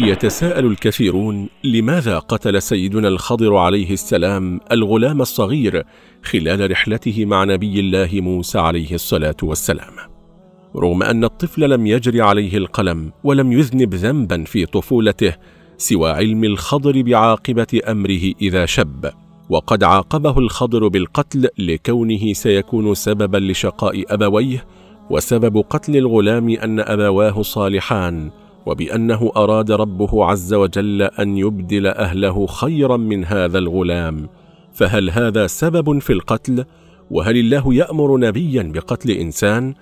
يتساءل الكثيرون لماذا قتل سيدنا الخضر عليه السلام الغلام الصغير خلال رحلته مع نبي الله موسى عليه الصلاة والسلام رغم أن الطفل لم يجري عليه القلم ولم يذنب ذنبا في طفولته سوى علم الخضر بعاقبة أمره إذا شب وقد عاقبه الخضر بالقتل لكونه سيكون سببا لشقاء أبويه وسبب قتل الغلام أن أبواه صالحان وبأنه أراد ربه عز وجل أن يبدل أهله خيرا من هذا الغلام فهل هذا سبب في القتل؟ وهل الله يأمر نبيا بقتل إنسان؟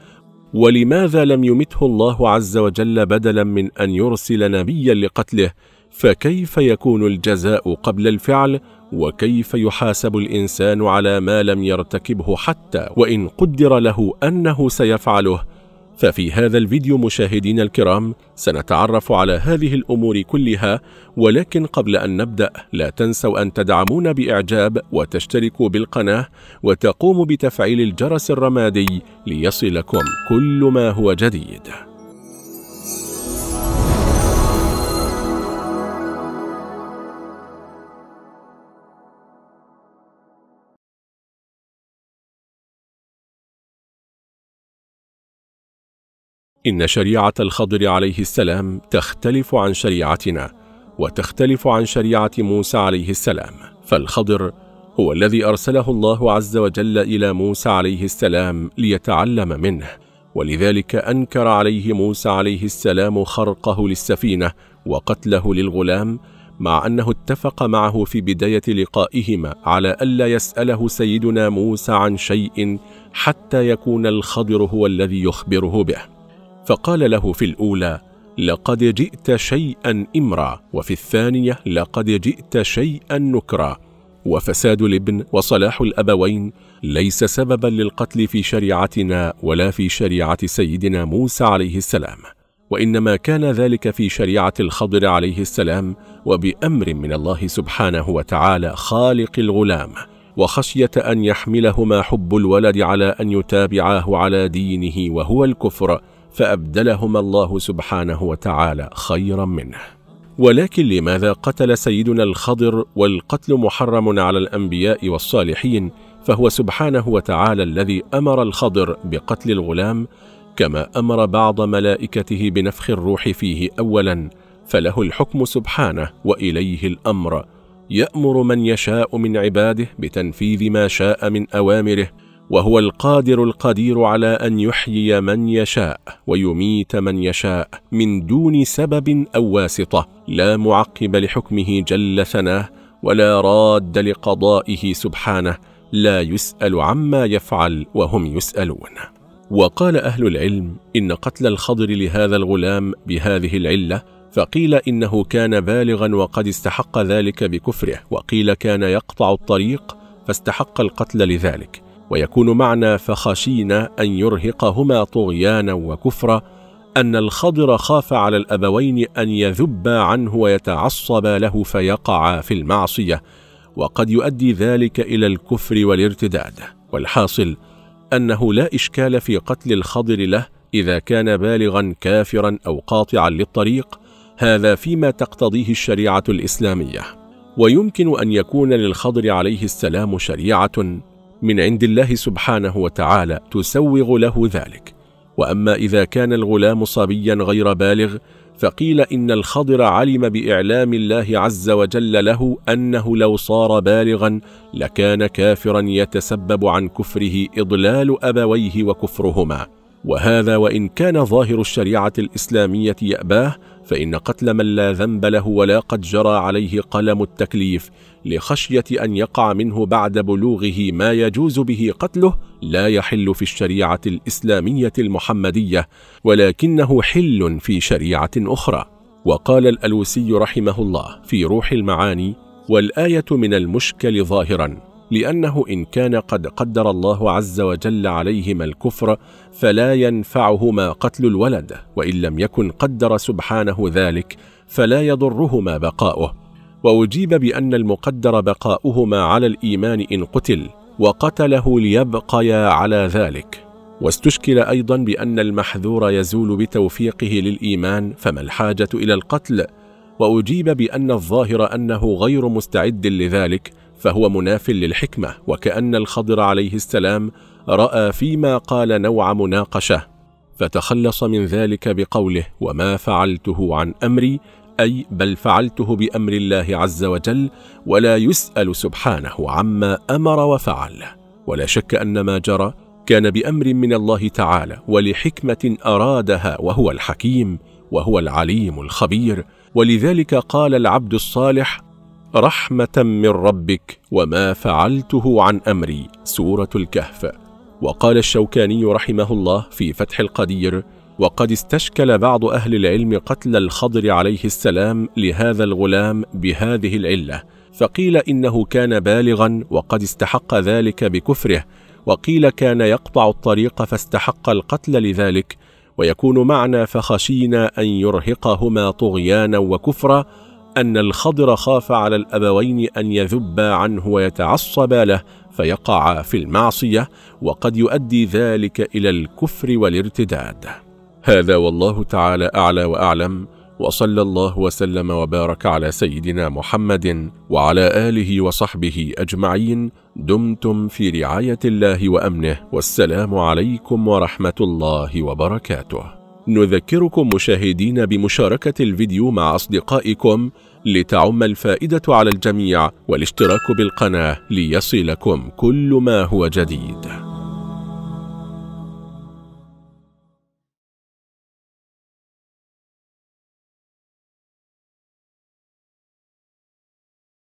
ولماذا لم يمته الله عز وجل بدلا من أن يرسل نبيا لقتله؟ فكيف يكون الجزاء قبل الفعل؟ وكيف يحاسب الإنسان على ما لم يرتكبه حتى وإن قدر له أنه سيفعله؟ ففي هذا الفيديو مشاهدين الكرام سنتعرف على هذه الأمور كلها ولكن قبل أن نبدأ لا تنسوا أن تدعمونا بإعجاب وتشتركوا بالقناة وتقوموا بتفعيل الجرس الرمادي ليصلكم كل ما هو جديد إن شريعة الخضر عليه السلام تختلف عن شريعتنا وتختلف عن شريعة موسى عليه السلام فالخضر هو الذي أرسله الله عز وجل إلى موسى عليه السلام ليتعلم منه ولذلك أنكر عليه موسى عليه السلام خرقه للسفينة وقتله للغلام مع أنه اتفق معه في بداية لقائهما على ألا يسأله سيدنا موسى عن شيء حتى يكون الخضر هو الذي يخبره به فقال له في الأولى لقد جئت شيئا إمرا وفي الثانية لقد جئت شيئا نكرا وفساد الابن وصلاح الأبوين ليس سببا للقتل في شريعتنا ولا في شريعة سيدنا موسى عليه السلام وإنما كان ذلك في شريعة الخضر عليه السلام وبأمر من الله سبحانه وتعالى خالق الغلام وخشية أن يحملهما حب الولد على أن يتابعاه على دينه وهو الكفر فأبدلهما الله سبحانه وتعالى خيرا منه ولكن لماذا قتل سيدنا الخضر والقتل محرم على الأنبياء والصالحين فهو سبحانه وتعالى الذي أمر الخضر بقتل الغلام كما أمر بعض ملائكته بنفخ الروح فيه أولا فله الحكم سبحانه وإليه الأمر يأمر من يشاء من عباده بتنفيذ ما شاء من أوامره وهو القادر القدير على أن يحيي من يشاء ويميت من يشاء من دون سبب أو واسطة لا معقب لحكمه جل ثناه ولا راد لقضائه سبحانه لا يسأل عما يفعل وهم يسألون وقال أهل العلم إن قتل الخضر لهذا الغلام بهذه العلة فقيل إنه كان بالغا وقد استحق ذلك بكفره وقيل كان يقطع الطريق فاستحق القتل لذلك ويكون معنى فخشينا أن يرهقهما طغيانا وكفرا أن الخضر خاف على الأبوين أن يذبا عنه ويتعصبا له فيقعا في المعصية وقد يؤدي ذلك إلى الكفر والارتداد والحاصل أنه لا إشكال في قتل الخضر له إذا كان بالغا كافرا أو قاطعا للطريق هذا فيما تقتضيه الشريعة الإسلامية ويمكن أن يكون للخضر عليه السلام شريعة من عند الله سبحانه وتعالى تسوغ له ذلك وأما إذا كان الغلام صبيا غير بالغ فقيل إن الخضر علم بإعلام الله عز وجل له أنه لو صار بالغا لكان كافرا يتسبب عن كفره إضلال أبويه وكفرهما وهذا وإن كان ظاهر الشريعة الإسلامية يأباه فإن قتل من لا ذنب له ولا قد جرى عليه قلم التكليف لخشية أن يقع منه بعد بلوغه ما يجوز به قتله لا يحل في الشريعة الإسلامية المحمدية ولكنه حل في شريعة أخرى وقال الألوسي رحمه الله في روح المعاني والآية من المشكل ظاهرا لأنه إن كان قد قدر الله عز وجل عليهما الكفر فلا ينفعهما قتل الولد وإن لم يكن قدر سبحانه ذلك فلا يضرهما بقاؤه وأجيب بأن المقدر بقاؤهما على الإيمان إن قتل وقتله ليبقيا على ذلك واستشكل أيضا بأن المحذور يزول بتوفيقه للإيمان فما الحاجة إلى القتل؟ وأجيب بأن الظاهر أنه غير مستعد لذلك فهو مناف للحكمة وكأن الخضر عليه السلام رأى فيما قال نوع مناقشة فتخلص من ذلك بقوله وما فعلته عن أمري أي بل فعلته بأمر الله عز وجل ولا يسأل سبحانه عما أمر وفعل ولا شك أن ما جرى كان بأمر من الله تعالى ولحكمة أرادها وهو الحكيم وهو العليم الخبير ولذلك قال العبد الصالح رحمة من ربك وما فعلته عن أمري سورة الكهف وقال الشوكاني رحمه الله في فتح القدير وقد استشكل بعض أهل العلم قتل الخضر عليه السلام لهذا الغلام بهذه العلة فقيل إنه كان بالغا وقد استحق ذلك بكفره وقيل كان يقطع الطريق فاستحق القتل لذلك ويكون معنا فخشينا أن يرهقهما طغيانا وكفرا أن الخضر خاف على الأبوين أن يذبا عنه ويتعصبا له فيقع في المعصية وقد يؤدي ذلك إلى الكفر والارتداد هذا والله تعالى أعلى وأعلم وصلى الله وسلم وبارك على سيدنا محمد وعلى آله وصحبه أجمعين دمتم في رعاية الله وأمنه والسلام عليكم ورحمة الله وبركاته نذكركم مشاهدين بمشاركة الفيديو مع أصدقائكم لتعم الفائدة على الجميع والاشتراك بالقناة ليصلكم كل ما هو جديد